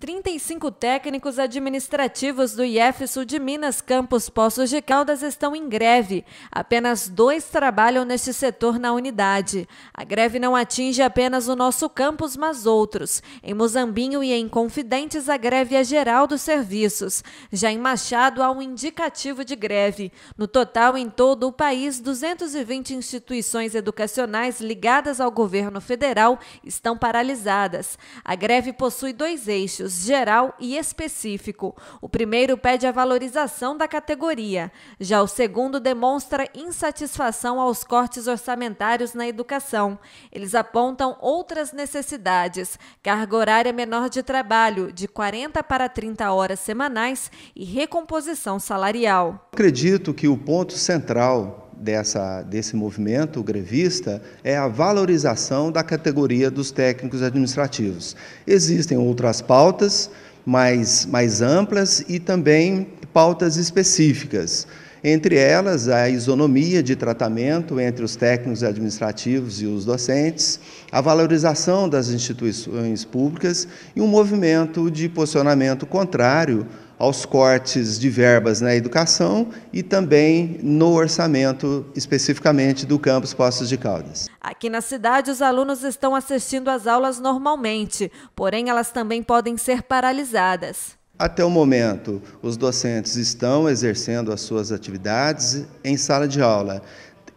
35 técnicos administrativos do IEF Sul de Minas, Campos Poços de Caldas, estão em greve. Apenas dois trabalham neste setor na unidade. A greve não atinge apenas o nosso campus, mas outros. Em Mozambinho e em Confidentes, a greve é geral dos serviços. Já em Machado, há um indicativo de greve. No total, em todo o país, 220 instituições educacionais ligadas ao governo federal estão paralisadas. A greve possui dois eixos geral e específico. O primeiro pede a valorização da categoria, já o segundo demonstra insatisfação aos cortes orçamentários na educação. Eles apontam outras necessidades: carga horária menor de trabalho, de 40 para 30 horas semanais e recomposição salarial. Acredito que o ponto central dessa, desse movimento grevista é a valorização da categoria dos técnicos administrativos. Existem outras pautas mais, mais amplas e também pautas específicas. Entre elas, a isonomia de tratamento entre os técnicos administrativos e os docentes, a valorização das instituições públicas e um movimento de posicionamento contrário aos cortes de verbas na educação e também no orçamento especificamente do campus Poços de Caldas. Aqui na cidade, os alunos estão assistindo às aulas normalmente, porém elas também podem ser paralisadas. Até o momento, os docentes estão exercendo as suas atividades em sala de aula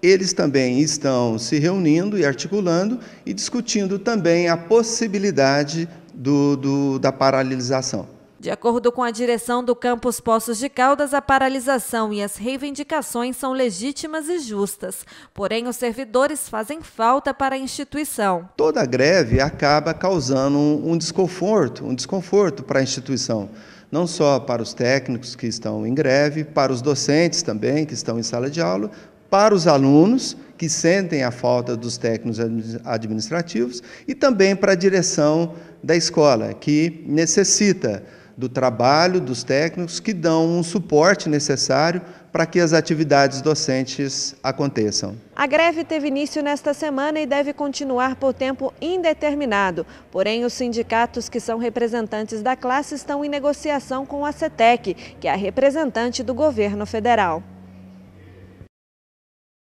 eles também estão se reunindo e articulando e discutindo também a possibilidade do, do, da paralisação. De acordo com a direção do campus Poços de Caldas, a paralisação e as reivindicações são legítimas e justas, porém os servidores fazem falta para a instituição. Toda greve acaba causando um desconforto, um desconforto para a instituição não só para os técnicos que estão em greve, para os docentes também que estão em sala de aula, para os alunos que sentem a falta dos técnicos administrativos e também para a direção da escola, que necessita do trabalho dos técnicos que dão um suporte necessário para que as atividades docentes aconteçam. A greve teve início nesta semana e deve continuar por tempo indeterminado. Porém, os sindicatos que são representantes da classe estão em negociação com a CETEC, que é a representante do governo federal.